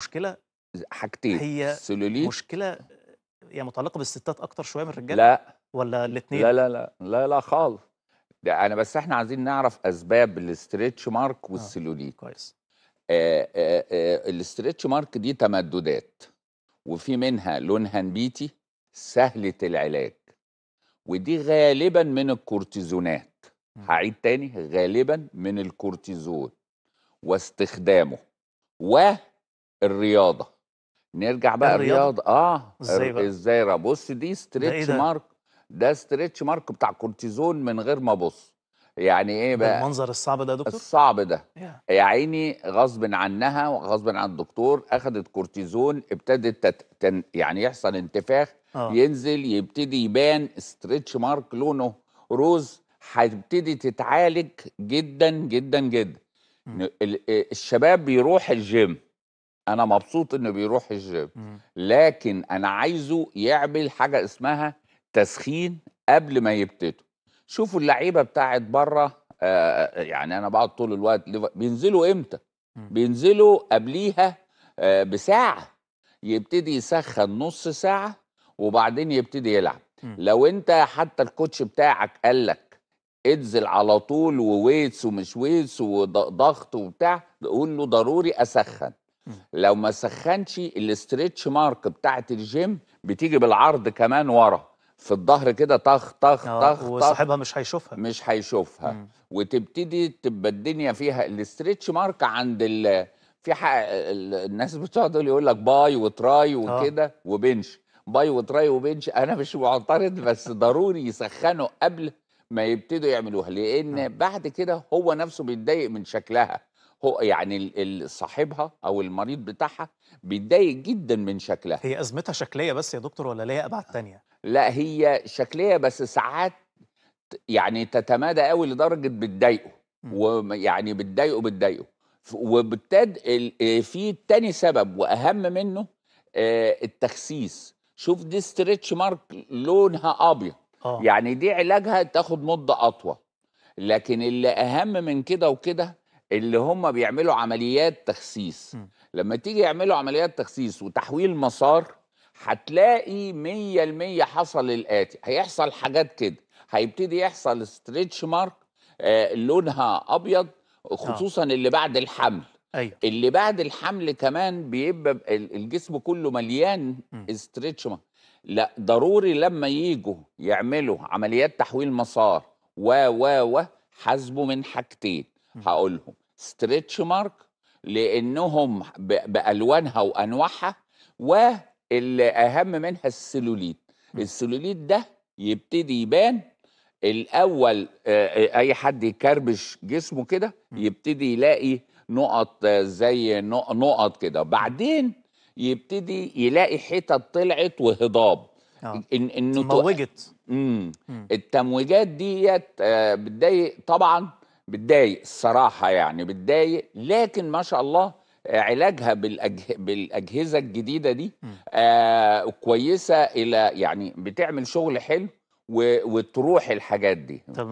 مشكله حاجتين هي سلوليت مشكله يعني متعلقه بالستات اكتر شويه من الرجاله لا ولا الاثنين لا لا لا لا لا خالص ده انا بس احنا عايزين نعرف اسباب الاستريتش مارك والسلوليت آه. كويس آه آه آه الاستريتش مارك دي تمددات وفي منها لون هنبيتي سهله العلاج ودي غالبا من الكورتيزونات هعيد تاني غالبا من الكورتيزون واستخدامه و الرياضه نرجع بقى الرياضه اه ازاي بقى ازاي بص دي ستريتش مارك ده ستريتش إيه مارك بتاع كورتيزون من غير ما ابص يعني ايه بقى المنظر الصعب ده يا دكتور الصعب ده yeah. يا عيني غصب عنها وغصب عن الدكتور اخذت كورتيزون ابتدت تت... تن... يعني يحصل انتفاخ آه. ينزل يبتدي يبان ستريتش مارك لونه روز هتبتدي تتعالج جدا جدا جدا الشباب بيروح الجيم انا مبسوط انه بيروح الجيم لكن انا عايزه يعمل حاجه اسمها تسخين قبل ما يبتدوا شوفوا اللعيبه بتاعه بره آه يعني انا بقعد طول الوقت بينزلوا امتى بينزلوا قبليها آه بساعه يبتدي يسخن نص ساعه وبعدين يبتدي يلعب لو انت حتى الكوتش بتاعك قال لك انزل على طول وويتس ومش ويتس وضغط وبتاع قول له ضروري اسخن لو ما سخنش الاسترتش مارك بتاعت الجيم بتيجي بالعرض كمان ورا في الظهر كده طخ طخ آه، طخ وصاحبها مش هيشوفها مش هيشوفها مم. وتبتدي تبقى الدنيا فيها الاسترتش مارك عند ال في حق الناس بتوع دول يقول لك باي وتراي آه. وكده وبنش باي وتراي وبنش انا مش معترض بس ضروري يسخنوا قبل ما يبتدوا يعملوها لان آه. بعد كده هو نفسه بيتضايق من شكلها هو يعني صاحبها او المريض بتاعها بيتضايق جدا من شكلها هي ازمتها شكليه بس يا دكتور ولا ليها ابعاد تانية لا هي شكليه بس ساعات يعني تتمادى قوي لدرجه بتضايقه ويعني بتضايقه بتضايقه وبالتالي آه، في تاني سبب واهم منه آه، التخسيس شوف دي ستريتش مارك لونها ابيض آه. يعني دي علاجها تاخد مده اطول لكن اللي اهم من كده وكده اللي هم بيعملوا عمليات تخسيس لما تيجي يعملوا عمليات تخسيس وتحويل مسار هتلاقي 100% حصل الاتي هيحصل حاجات كده هيبتدي يحصل ستريتش مارك آه لونها ابيض آه. خصوصا آه. اللي بعد الحمل أيوة. اللي بعد الحمل كمان بيبقى الجسم كله مليان ستريتش مارك لا ضروري لما ييجوا يعملوا عمليات تحويل مسار و و و حاسبه من حاجتين هقولهم ستريتش مارك لانهم بالوانها وانواعها والاهم منها السلوليت السلوليت ده يبتدي يبان الاول اي حد يكربش جسمه كده يبتدي يلاقي نقط زي نقط كده بعدين يبتدي يلاقي حتت طلعت وهضاب آه. ان تموجت امم التمويجات ديت بتضايق طبعا بتضايق الصراحه يعني بتضايق لكن ما شاء الله آه، علاجها بالأجه... بالاجهزه الجديده دي آه كويسه الى يعني بتعمل شغل حلو و... وتروح الحاجات دي طب